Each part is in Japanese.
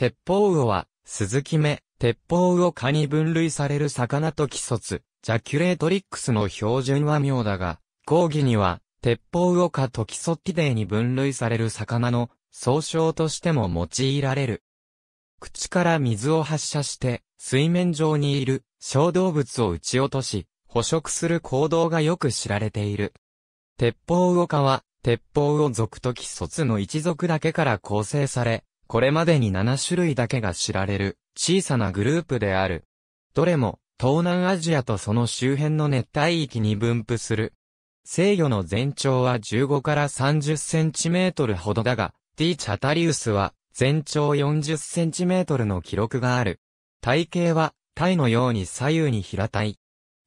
鉄砲魚は、鈴木目、鉄砲魚科に分類される魚と既卒、ジャキュレートリックスの標準は妙だが、講義には、鉄砲魚科と基礎規定に分類される魚の総称としても用いられる。口から水を発射して、水面上にいる小動物を撃ち落とし、捕食する行動がよく知られている。鉄砲魚科は、鉄砲魚族と既卒の一族だけから構成され、これまでに7種類だけが知られる小さなグループである。どれも東南アジアとその周辺の熱帯域に分布する。制御の全長は15から30センチメートルほどだが、ーチャタリウスは全長40センチメートルの記録がある。体型はタイのように左右に平たい。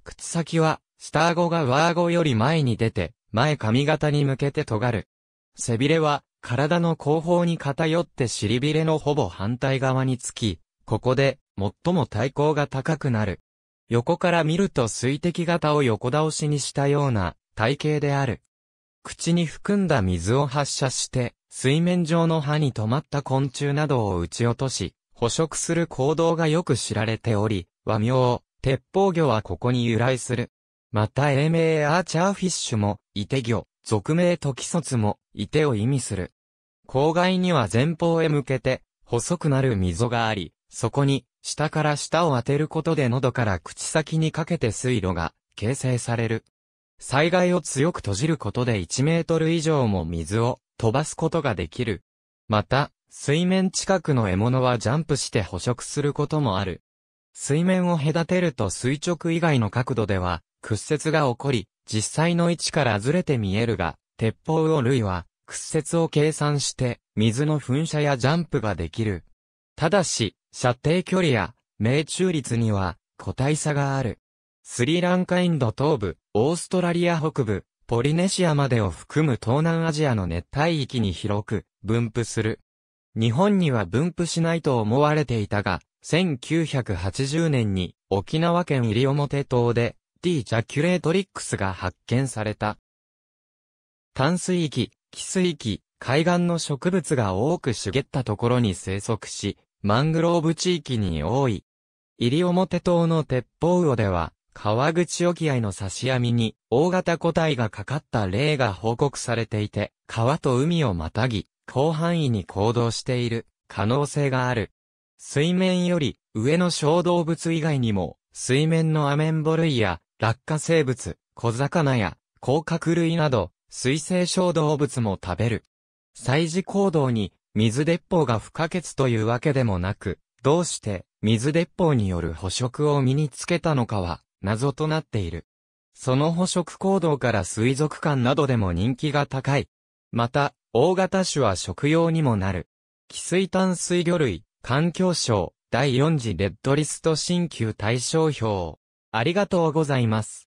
口先は下顎が上顎より前に出て、前髪型に向けて尖る。背びれは体の後方に偏って尻びれのほぼ反対側につき、ここで最も体高が高くなる。横から見ると水滴型を横倒しにしたような体型である。口に含んだ水を発射して、水面上の歯に止まった昆虫などを撃ち落とし、捕食する行動がよく知られており、和名、鉄砲魚はここに由来する。また英名アーチャーフィッシュも、イテ魚、俗名トキソツも、いてを意味する。郊外には前方へ向けて、細くなる溝があり、そこに、下から舌を当てることで喉から口先にかけて水路が形成される。災害を強く閉じることで1メートル以上も水を飛ばすことができる。また、水面近くの獲物はジャンプして捕食することもある。水面を隔てると垂直以外の角度では屈折が起こり、実際の位置からずれて見えるが、鉄砲魚類は、屈折を計算して、水の噴射やジャンプができる。ただし、射程距離や、命中率には、個体差がある。スリランカインド東部、オーストラリア北部、ポリネシアまでを含む東南アジアの熱帯域に広く分布する。日本には分布しないと思われていたが、1980年に沖縄県西表島で D・ ジャキュレートリックスが発見された。淡水域、汽水域、海岸の植物が多く茂ったところに生息し、マングローブ地域に多い。西表島の鉄砲魚では、川口沖合の刺し網に大型個体がかかった例が報告されていて、川と海をまたぎ、広範囲に行動している可能性がある。水面より上の小動物以外にも、水面のアメンボ類や落下生物、小魚や甲殻類など、水生小動物も食べる。祭事行動に水鉄砲が不可欠というわけでもなく、どうして水鉄砲による捕食を身につけたのかは謎となっている。その捕食行動から水族館などでも人気が高い。また、大型種は食用にもなる。寄水炭水魚類、環境省、第4次レッドリスト新旧対象表。ありがとうございます。